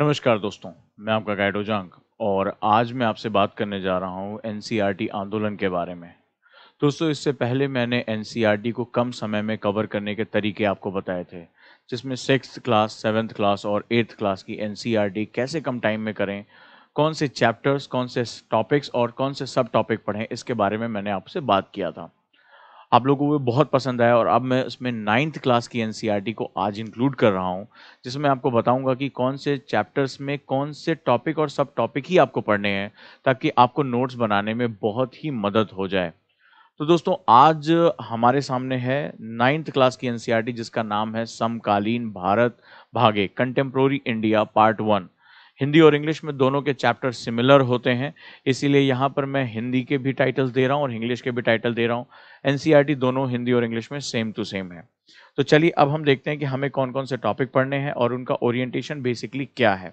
नमस्कार दोस्तों मैं आपका गाइड ओजांक और आज मैं आपसे बात करने जा रहा हूँ एन e आंदोलन के बारे में दोस्तों इससे पहले मैंने एन e को कम समय में कवर करने के तरीके आपको बताए थे जिसमें सिक्स क्लास सेवन्थ क्लास और एट्थ क्लास की एन e कैसे कम टाइम में करें कौन से चैप्टर्स कौन से टॉपिक्स और कौन से सब टॉपिक पढ़ें इसके बारे में मैंने आपसे बात किया था आप लोगों को बहुत पसंद आया और अब मैं उसमें नाइन्थ क्लास की एन e को आज इंक्लूड कर रहा हूँ जिसमें आपको बताऊँगा कि कौन से चैप्टर्स में कौन से टॉपिक और सब टॉपिक ही आपको पढ़ने हैं ताकि आपको नोट्स बनाने में बहुत ही मदद हो जाए तो दोस्तों आज हमारे सामने है नाइन्थ क्लास की एन e जिसका नाम है समकालीन भारत भागे contemporary India part one Hindi और इंग्लिश में दोनों के चैप्टर सिमिलर होते हैं इसीलिए यहाँ पर मैं हिंदी के भी टाइटल्स दे रहा हूँ और इंग्लिश के भी टाइटल दे रहा हूँ एन e दोनों हिंदी और इंग्लिश में सेम टू सेम है तो चलिए अब हम देखते हैं कि हमें कौन कौन से टॉपिक पढ़ने हैं और उनका ओरिएंटेशन बेसिकली क्या है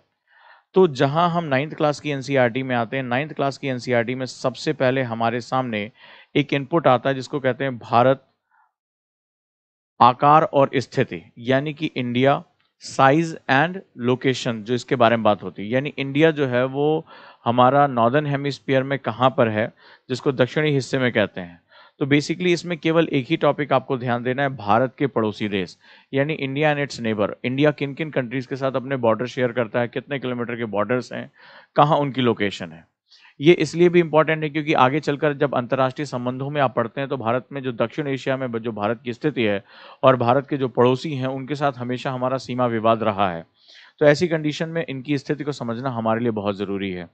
तो जहाँ हम नाइन्थ क्लास की एन e में आते हैं नाइन्थ क्लास की एन e में सबसे पहले हमारे सामने एक इनपुट आता है जिसको कहते हैं भारत आकार और स्थिति यानी कि इंडिया साइज एंड लोकेशन जो इसके बारे में बात होती है यानी इंडिया जो है वो हमारा नॉर्दर्न हेमिस्फीयर में कहाँ पर है जिसको दक्षिणी हिस्से में कहते हैं तो बेसिकली इसमें केवल एक ही टॉपिक आपको ध्यान देना है भारत के पड़ोसी देश यानी India and its neighbour India किन किन कंट्रीज़ के साथ अपने बॉर्डर शेयर करता है कितने किलोमीटर के बॉर्डर्स हैं कहाँ उनकी लोकेशन है ये इसलिए भी इंपॉर्टेंट है क्योंकि आगे चलकर जब अंतर्राष्ट्रीय संबंधों में आप पढ़ते हैं तो भारत में जो दक्षिण एशिया में जो भारत की स्थिति है और भारत के जो पड़ोसी हैं उनके साथ हमेशा हमारा सीमा विवाद रहा है तो ऐसी कंडीशन में इनकी स्थिति को समझना हमारे लिए बहुत ज़रूरी है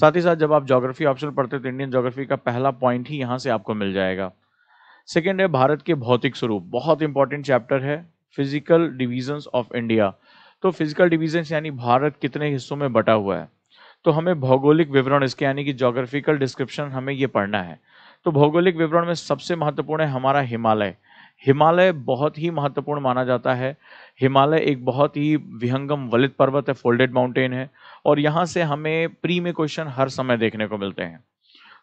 साथ ही साथ जब आप जोग्राफी ऑप्शन पढ़ते हैं तो इंडियन जोग्राफी का पहला पॉइंट ही यहाँ से आपको मिल जाएगा सेकेंड है भारत के भौतिक स्वरूप बहुत इंपॉर्टेंट चैप्टर है फिजिकल डिविजन्स ऑफ इंडिया तो फिजिकल डिविजन्स यानी भारत कितने हिस्सों में बटा हुआ है तो हमें भौगोलिक विवरण इसके यानी कि जोग्राफिकल डिस्क्रिप्शन हमें ये पढ़ना है तो भौगोलिक विवरण में सबसे महत्वपूर्ण है हमारा हिमालय हिमालय बहुत ही महत्वपूर्ण माना जाता है हिमालय एक बहुत ही विहंगम वलित पर्वत है फोल्डेड माउंटेन है और यहाँ से हमें प्री में क्वेश्चन हर समय देखने को मिलते हैं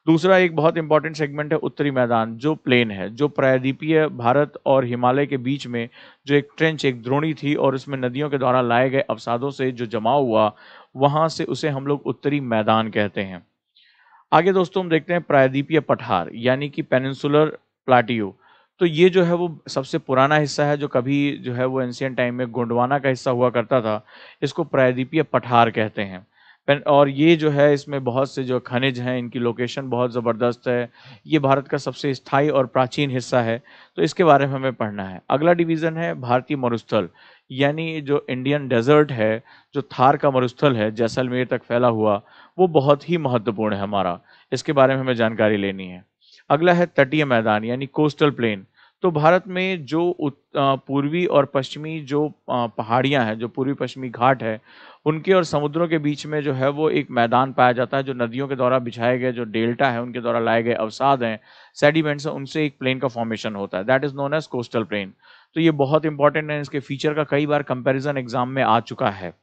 दूसरा एक बहुत इंपॉर्टेंट सेगमेंट है उत्तरी मैदान जो प्लेन है जो प्रायद्वीपीय भारत और हिमालय के बीच में जो एक ट्रेंच एक द्रोणी थी और उसमें नदियों के द्वारा लाए गए अवसादों से जो जमाव हुआ वहां से उसे हम लोग उत्तरी मैदान कहते हैं आगे दोस्तों हम देखते हैं प्रायद्वीपीय पठार यानी कि पेनिनसुलर प्लाटियो तो ये जो है वो सबसे पुराना हिस्सा है जो कभी जो है वो एंशियन टाइम में गोंडवाना का हिस्सा हुआ करता था इसको प्रायद्वीपीय पठार कहते हैं और ये जो है इसमें बहुत से जो खनिज हैं इनकी लोकेशन बहुत ज़बरदस्त है ये भारत का सबसे स्थायी और प्राचीन हिस्सा है तो इसके बारे में हमें पढ़ना है अगला डिवीज़न है भारतीय मरुस्थल यानी जो इंडियन डेजर्ट है जो थार का मरुस्थल है जैसलमेर तक फैला हुआ वो बहुत ही महत्वपूर्ण है हमारा इसके बारे में हमें जानकारी लेनी है अगला है तटीय मैदान यानी कोस्टल प्लेन तो भारत में जो पूर्वी और पश्चिमी जो पहाड़ियाँ हैं जो पूर्वी पश्चिमी घाट है उनके और समुद्रों के बीच में जो है वो एक मैदान पाया जाता है जो नदियों के द्वारा बिछाए गए जो डेल्टा है उनके द्वारा लाए गए अवसाद हैं सेडिमेंट्स हैं उनसे एक प्लेन का फॉर्मेशन होता है that is known as coastal plain तो ये बहुत इंपॉर्टेंट है इसके फीचर का कई बार कंपेरिजन एग्जाम में आ चुका है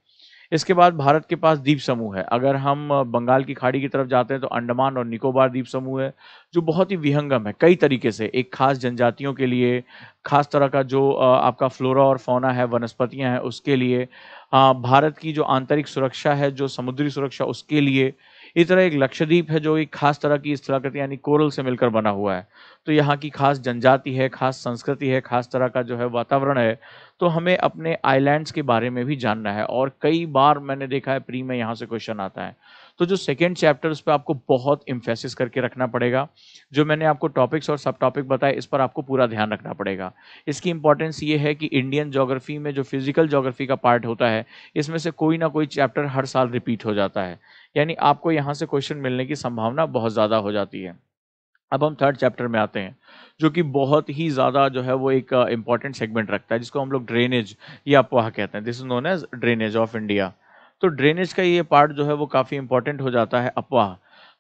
इसके बाद भारत के पास द्वीप समूह है अगर हम बंगाल की खाड़ी की तरफ जाते हैं तो अंडमान और निकोबार द्वीप समूह है जो बहुत ही विहंगम है कई तरीके से एक खास जनजातियों के लिए खास तरह का जो आपका फ्लोरा और फोना है वनस्पतियाँ हैं उसके लिए भारत की जो आंतरिक सुरक्षा है जो समुद्री सुरक्षा उसके लिए इस तरह एक लक्षद्वीप है जो एक खास तरह की स्थलाकृति यानी कोरल से मिलकर बना हुआ है तो यहाँ की खास जनजाति है खास संस्कृति है खास तरह का जो है वातावरण है तो हमें अपने आइलैंड्स के बारे में भी जानना है और कई बार मैंने देखा है प्री में यहाँ से क्वेश्चन आता है तो जो सेकेंड चैप्टर उस पर आपको बहुत इम्फेसिस करके रखना पड़ेगा जो मैंने आपको टॉपिक्स और सब टॉपिक बताए इस पर आपको पूरा ध्यान रखना पड़ेगा इसकी इंपॉर्टेंस ये है कि इंडियन जोग्राफी में जो फिजिकल जोग्राफी का पार्ट होता है इसमें से कोई ना कोई चैप्टर हर साल रिपीट हो जाता है यानी आपको यहाँ से क्वेश्चन मिलने की संभावना बहुत ज़्यादा हो जाती है अब हम थर्ड चैप्टर में आते हैं जो कि बहुत ही ज़्यादा जो है वो एक इम्पॉर्टेंट uh, सेगमेंट रखता है जिसको हम लोग ड्रेनेज या अपवाह कहते हैं this is known as drainage of India तो ड्रेनेज का ये पार्ट जो है वो काफ़ी इंपॉर्टेंट हो जाता है अपवाह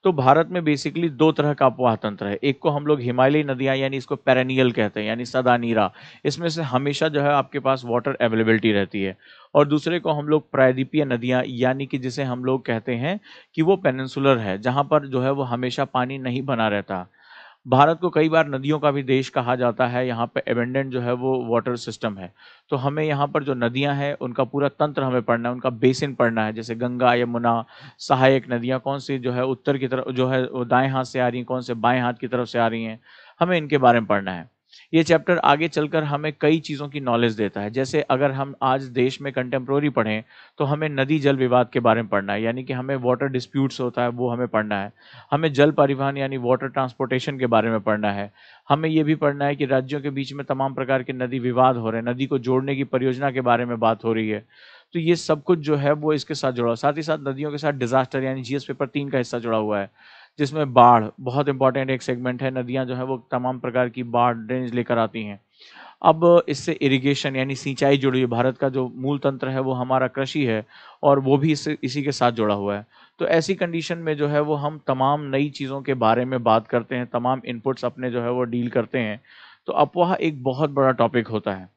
तो भारत में बेसिकली दो तरह का अपवाह तंत्र है एक को हम लोग हिमालयी नदियाँ यानी इसको पैरानियल कहते हैं यानी सदा नीरा इसमें से हमेशा जो है आपके पास वाटर अवेलेबिलिटी रहती है और दूसरे को हम लोग प्रायद्वीपीय नदियाँ यानी कि जिसे हम लोग कहते हैं कि वो पेनिनसुलर है जहाँ पर जो है वो हमेशा पानी नहीं बना रहता भारत को कई बार नदियों का भी देश कहा जाता है यहाँ पे एबेंडेंट जो है वो वाटर सिस्टम है तो हमें यहाँ पर जो नदियाँ हैं उनका पूरा तंत्र हमें पढ़ना है उनका बेसिन पढ़ना है जैसे गंगा यमुना सहायक नदियाँ कौन सी जो है उत्तर की तरफ जो है दाएँ हाथ से आ रही हैं कौन से बाएँ हाथ की तरफ से आ रही हैं हमें इनके बारे में पढ़ना है ये चैप्टर आगे चलकर हमें कई चीज़ों की नॉलेज देता है जैसे अगर हम आज देश में कंटेम्प्रोरी पढ़ें तो हमें नदी जल विवाद के बारे में पढ़ना है यानी कि हमें वाटर डिस्प्यूट्स होता है वो हमें पढ़ना है हमें जल परिवहन यानी वाटर ट्रांसपोर्टेशन के बारे में पढ़ना है हमें ये भी पढ़ना है कि राज्यों के बीच में तमाम प्रकार के नदी विवाद हो रहे हैं नदी को जोड़ने की परियोजना के बारे में बात हो रही है तो ये सब कुछ जो है वो इसके साथ जुड़ा हुआ साथ ही साथ नदियों के साथ डिजास्टर यानी जीएस पेपर तीन का हिस्सा जुड़ा हुआ है जिसमें बाढ़ बहुत इंपॉर्टेंट एक सेगमेंट है नदियाँ जो है वो तमाम प्रकार की बाढ़ ड्रेनेज लेकर आती हैं अब इससे इरिगेशन यानी सिंचाई जुड़ी हुई भारत का जो मूल तंत्र है वो हमारा कृषि है और वो भी इससे इसी के साथ जुड़ा हुआ है तो ऐसी कंडीशन में जो है वो हम तमाम नई चीज़ों के बारे में बात करते हैं तमाम इनपुट्स अपने जो है वो डील करते हैं तो अफवाह एक बहुत बड़ा टॉपिक होता है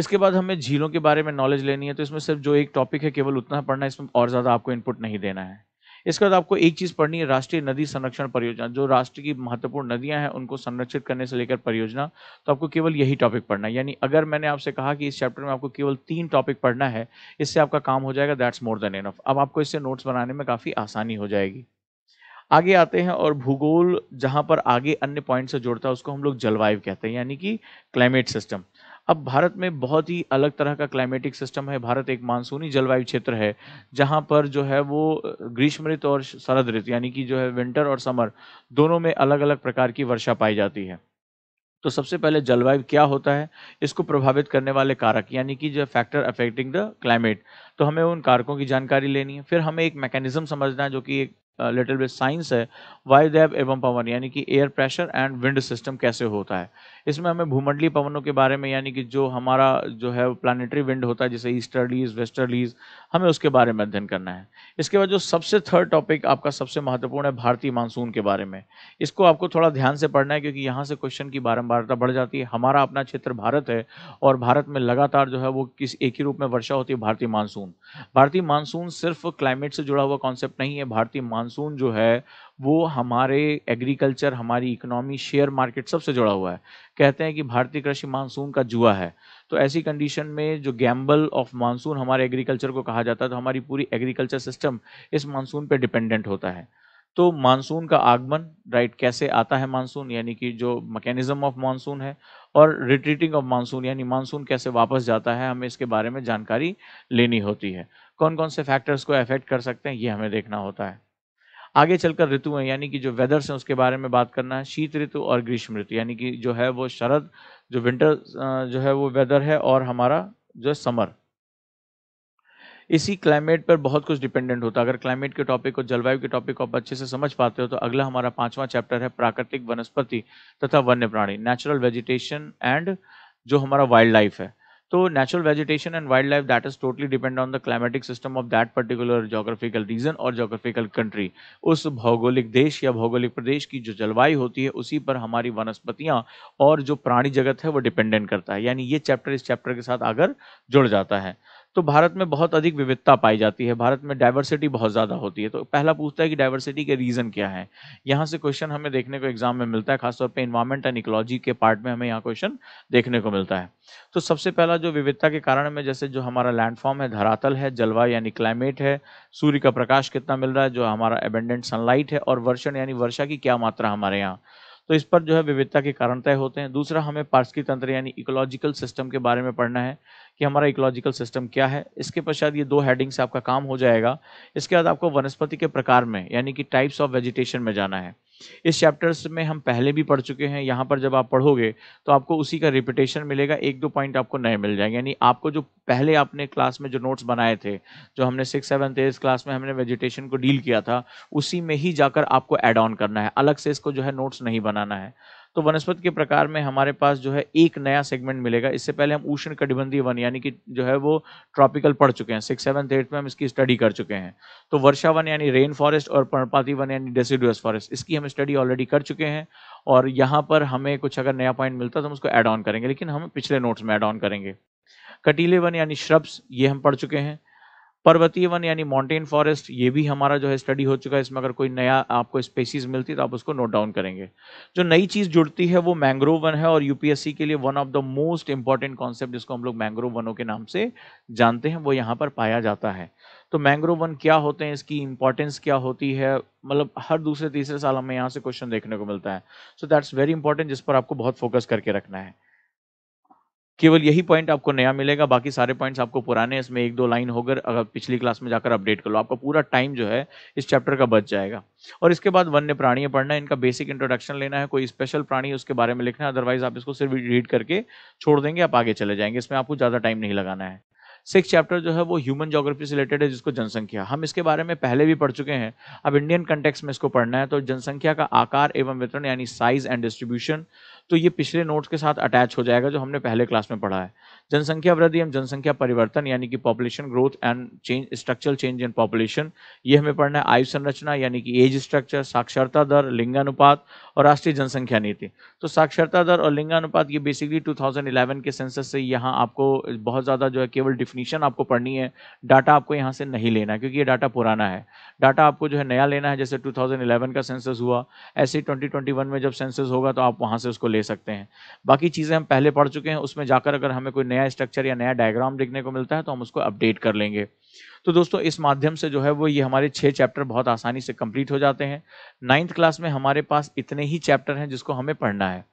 इसके बाद हमें झीलों के बारे में नॉलेज लेनी है तो इसमें सिर्फ जो एक टॉपिक है केवल उतना पढ़ना है इसमें और ज़्यादा आपको इनपुट नहीं देना है इसके बाद आपको एक चीज़ पढ़नी है राष्ट्रीय नदी संरक्षण परियोजना जो राष्ट्र की महत्वपूर्ण नदियां हैं उनको संरक्षित करने से लेकर परियोजना तो आपको केवल यही टॉपिक पढ़ना है यानी अगर मैंने आपसे कहा कि इस चैप्टर में आपको केवल तीन टॉपिक पढ़ना है इससे आपका काम हो जाएगा दैट्स मोर देन एनफ अब आपको इससे नोट्स बनाने में काफ़ी आसानी हो जाएगी आगे आते हैं और भूगोल जहां पर आगे अन्य पॉइंट से जुड़ता है उसको हम लोग जलवायु कहते हैं यानी कि क्लाइमेट सिस्टम अब भारत में बहुत ही अलग तरह का क्लाइमेटिक सिस्टम है भारत एक मानसूनी जलवायु क्षेत्र है जहाँ पर जो है वो ग्रीष्म ऋतु और शरद ऋतु यानी कि जो है विंटर और समर दोनों में अलग अलग प्रकार की वर्षा पाई जाती है तो सबसे पहले जलवायु क्या होता है इसको प्रभावित करने वाले कारक यानी कि जो फैक्टर अफेक्टिंग द क्लाइमेट तो हमें उन कारकों की जानकारी लेनी है फिर हमें एक मैकेनिज्म समझना है जो कि एक लिटिल बिट साइंस है वायु देव एवं पवन यानी कि air pressure and wind system कैसे होता है इसमें हमें भूमंडली पवनों के बारे में यानी कि जो हमारा जो है प्लानिटरी विंड होता है जैसे ईस्टर्लीज वेस्टर्लीज हमें उसके बारे में अध्ययन करना है इसके बाद जो सबसे थर्ड टॉपिक आपका सबसे महत्वपूर्ण है भारतीय मानसून के बारे में इसको आपको थोड़ा ध्यान से पढ़ना है क्योंकि यहाँ से क्वेश्चन की बारम्बारता बढ़ जाती है हमारा अपना क्षेत्र भारत है और भारत में लगातार जो है वो किस एक ही रूप में वर्षा होती है भारतीय मानसून भारतीय मानसून सिर्फ क्लाइमेट से जुड़ा हुआ कॉन्सेप्ट नहीं है भारतीय मानसून मानसून जो है वो हमारे एग्रीकल्चर हमारी इकोनॉमी शेयर मार्केट सबसे जुड़ा हुआ है कहते हैं कि भारतीय कृषि मानसून का जुआ है तो ऐसी कंडीशन में जो गैम्बल ऑफ मानसून हमारे एग्रीकल्चर को कहा जाता है तो हमारी पूरी एग्रीकल्चर सिस्टम इस मानसून पर डिपेंडेंट होता है तो मानसून का आगमन राइट कैसे आता है मानसून यानी कि जो मैकेनिज्म ऑफ मानसून है और रिट्रीटिंग ऑफ मानसून यानी मानसून कैसे वापस जाता है हमें इसके बारे में जानकारी लेनी होती है कौन कौन से फैक्टर्स को अफेक्ट कर सकते हैं ये हमें देखना होता है आगे चलकर ऋतु हैं यानी कि जो वेदर्स हैं उसके बारे में बात करना है शीत ऋतु और ग्रीष्म ऋतु यानी कि जो है वो शरद जो विंटर जो है वो वेदर है और हमारा जो है समर इसी क्लाइमेट पर बहुत कुछ डिपेंडेंट होता है अगर क्लाइमेट के टॉपिक को जलवायु के टॉपिक को आप अच्छे से समझ पाते हो तो अगला हमारा पांचवा चैप्टर है प्राकृतिक वनस्पति तथा वन्य प्राणी नेचुरल वेजिटेशन एंड जो हमारा वाइल्ड लाइफ है तो natural vegetation and wild life that is totally depend on the climatic system of that particular geographical region और जोग्राफिकल कंट्री उस भौगोलिक देश या भौगोलिक प्रदेश की जो जलवायु होती है उसी पर हमारी वनस्पतियाँ और जो प्राणी जगत है वो डिपेंडेंट करता है यानी ये चैप्टर इस चैप्टर के साथ अगर जुड़ जाता है तो भारत में बहुत अधिक विविधता पाई जाती है भारत में डाइवर्सिटी बहुत ज़्यादा होती है तो पहला पूछता है कि डाइवर्सिटी के रीज़न क्या है यहाँ से क्वेश्चन हमें देखने को एग्जाम में मिलता है खासतौर पर इन्वायरमेंट एंड इकोलॉजी के पार्ट में हमें यहाँ क्वेश्चन देखने को मिलता है तो सबसे पहला जो विविधता के कारण में जैसे जो हमारा लैंडफॉर्म है धरातल है जलवायु यानी क्लाइमेट है सूर्य का प्रकाश कितना मिल रहा है जो हमारा एबेंडेंट सनलाइट है और वर्षण यानी वर्षा की क्या मात्रा हमारे यहाँ तो इस पर जो है विविधता के कारण तय होते हैं दूसरा हमें पार्सकी तंत्र यानी इकोलॉजिकल सिस्टम के बारे में पढ़ना है कि हमारा इकोलॉजिकल सिस्टम क्या है इसके पश्चात ये दो हेडिंग से आपका काम हो जाएगा इसके बाद आपको वनस्पति के प्रकार में यानी कि टाइप्स ऑफ वेजिटेशन में जाना है इस चैप्टर्स में हम पहले भी पढ़ चुके हैं यहाँ पर जब आप पढ़ोगे तो आपको उसी का रिपीटेशन मिलेगा एक दो पॉइंट आपको नए मिल जाएंगे यानी आपको जो पहले आपने क्लास में जो नोट्स बनाए थे जो हमने सिक्स सेवन्थ एथ क्लास में हमने वेजिटेशन को डील किया था उसी में ही जाकर आपको एड ऑन करना है अलग से इसको जो है नोट्स नहीं बनाना है तो वनस्पति के प्रकार में हमारे पास जो है एक नया सेगमेंट मिलेगा इससे पहले हम उष्ण कटिबंधीय वन यानी कि जो है वो ट्रॉपिकल पढ़ चुके हैं सिक्स सेवन्थ एट्थ में हम इसकी स्टडी कर चुके हैं तो वर्षा वन यानी रेन फॉरेस्ट और पर्णपाती वन यानी डेसिडुअस फॉरेस्ट इसकी हम स्टडी ऑलरेडी कर चुके हैं और यहाँ पर हमें कुछ अगर नया पॉइंट मिलता तो हम उसको एड ऑन करेंगे लेकिन हम पिछले नोट्स में एड ऑन करेंगे कटीले वन यानी श्रब्स ये हम पढ़ चुके हैं पर्वतीय वन यानी माउंटेन फॉरेस्ट ये भी हमारा जो है स्टडी हो चुका है इसमें अगर कोई नया आपको स्पेसीज मिलती है तो आप उसको नोट डाउन करेंगे जो नई चीज़ जुड़ती है वो मैंग्रोव वन है और यूपीएससी के लिए one of the most important concept जिसको हम लोग मैंग्रोव वनों के नाम से जानते हैं वो यहाँ पर पाया जाता है तो मैंग्रोव वन क्या होते हैं इसकी इंपॉर्टेंस क्या होती है मतलब हर दूसरे तीसरे साल हमें यहाँ से क्वेश्चन देखने को मिलता है सो दैट्स वेरी इंपॉर्टेंट जिस पर आपको बहुत फोकस करके रखना है केवल यही पॉइंट आपको नया मिलेगा बाकी सारे पॉइंट्स आपको पुराने इसमें एक दो लाइन होकर अगर पिछली क्लास में जाकर अपडेट कर लो आपका पूरा टाइम जो है इस चैप्टर का बच जाएगा और इसके बाद वन्य प्राणी पढ़ना है इनका बेसिक इंट्रोडक्शन लेना है कोई स्पेशल प्राणी उसके बारे में लिखना है अदरवाइज आप इसको सिर्फ रीड करके छोड़ देंगे आप आगे चले जाएंगे इसमें आपको ज़्यादा टाइम नहीं लगाना है सिक्स चैप्टर जो है वो ह्यूमन जोग्राफी से रिलेटेड है जिसको जनसंख्या हम इसके बारे में पहले भी पढ़ चुके हैं अब इंडियन कंटेक्स में इसको पढ़ना है तो जनसंख्या का आकार एवं वितरण यानी साइज एंड डिस्ट्रीब्यूशन तो ये पिछले नोट्स के साथ अटैच हो जाएगा जो हमने पहले क्लास में पढ़ा है जनसंख्या वृद्धि एवं जनसंख्या परिवर्तन यानी कि population growth and change structural change in population ये हमें पढ़ना है आयु संरचना यानी कि एज स्ट्रक्चर साक्षरता दर लिंगानुपात और राष्ट्रीय जनसंख्या नीति तो साक्षरता दर और लिंगानुपात ये बेसिकली 2011 के सेंसस से यहाँ आपको बहुत ज़्यादा जो है केवल डिफिनीशन आपको पढ़नी है डाटा आपको यहाँ से नहीं लेना क्योंकि ये डाटा पुराना है डाटा आपको जो है नया लेना है जैसे टू का सेंसस हुआ ऐसे ही में जब सेंसस होगा तो आप वहाँ से उसको ले ले सकते हैं बाकी चीज़ें हम पहले पढ़ चुके हैं उसमें जाकर अगर हमें कोई नया स्ट्रक्चर या नया डायग्राम देखने को मिलता है तो हम उसको अपडेट कर लेंगे तो दोस्तों इस माध्यम से जो है वो ये हमारे छः चैप्टर बहुत आसानी से कंप्लीट हो जाते हैं नाइन्थ क्लास में हमारे पास इतने ही चैप्टर हैं जिसको हमें पढ़ना है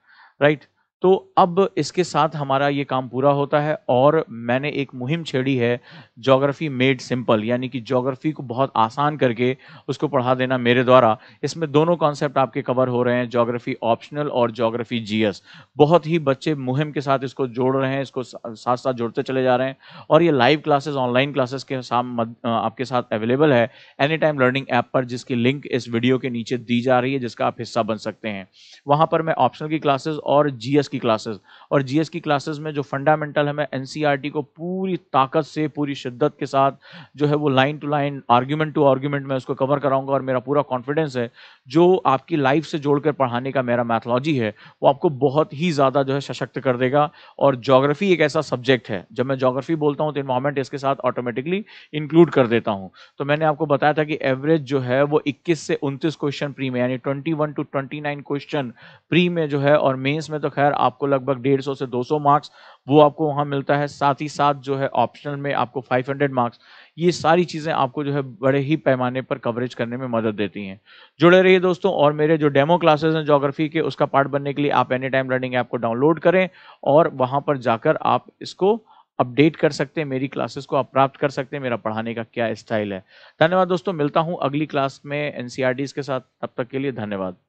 राइट right? तो अब इसके साथ हमारा ये काम पूरा होता है और मैंने एक मुहिम छेड़ी है जोग्राफ़ी मेड सिंपल यानी कि ज्योग्राफी को बहुत आसान करके उसको पढ़ा देना मेरे द्वारा इसमें दोनों कॉन्सेप्ट आपके कवर हो रहे हैं ज्योग्राफी ऑप्शनल और जोग्राफ़ी जीएस बहुत ही बच्चे मुहिम के साथ इसको जोड़ रहे हैं इसको साथ साथ जोड़ते चले जा रहे हैं और ये लाइव क्लासेज ऑनलाइन क्लासेस के साथ आपके साथ अवेलेबल है एनी टाइम लर्निंग ऐप पर जिसकी लिंक इस वीडियो के नीचे दी जा रही है जिसका आप हिस्सा बन सकते हैं वहाँ पर मैं ऑप्शनल की क्लासेज और जी जीएस की क्लासेस और जीएस की क्लासेस में जो फंडामेंटल है मैं एनसीईआरटी e को पूरी ताकत से पूरी शिद्दत के साथ जो है वो line to line argument to argument मैं उसको कवर कराऊंगा और मेरा पूरा कॉन्फिडेंस है जो आपकी लाइफ से जोड़कर पढ़ाने का मेरा मैथोलॉजी है वो आपको बहुत ही ज़्यादा जो है सशक्त कर देगा और जोग्राफी एक ऐसा सब्जेक्ट है जब मैं जोग्राफी बोलता हूँ तो इन्वायरमेंट इसके साथ ऑटोमेटिकली इंक्लूड कर देता हूँ तो मैंने आपको बताया था कि एवरेज जो है वो इक्कीस से उनतीस क्वेश्चन प्री में यानी twenty one to twenty nine question pre में जो है और मेंस में तो खैर आपको लगभग डेढ़ से 200 मार्क्स वो आपको वहाँ मिलता है साथ ही साथ जो है ऑप्शनल में आपको 500 मार्क्स ये सारी चीज़ें आपको जो है बड़े ही पैमाने पर कवरेज करने में मदद देती हैं जुड़े रहिए दोस्तों और मेरे जो डेमो क्लासेस हैं जोग्राफी के उसका पार्ट बनने के लिए आप एनी टाइम लर्निंग ऐप को डाउनलोड करें और वहाँ पर जाकर आप इसको अपडेट कर सकते हैं मेरी क्लासेस को आप प्राप्त कर सकते हैं मेरा पढ़ाने का क्या स्टाइल है धन्यवाद दोस्तों मिलता हूँ अगली क्लास में एन e के साथ तब तक के लिए धन्यवाद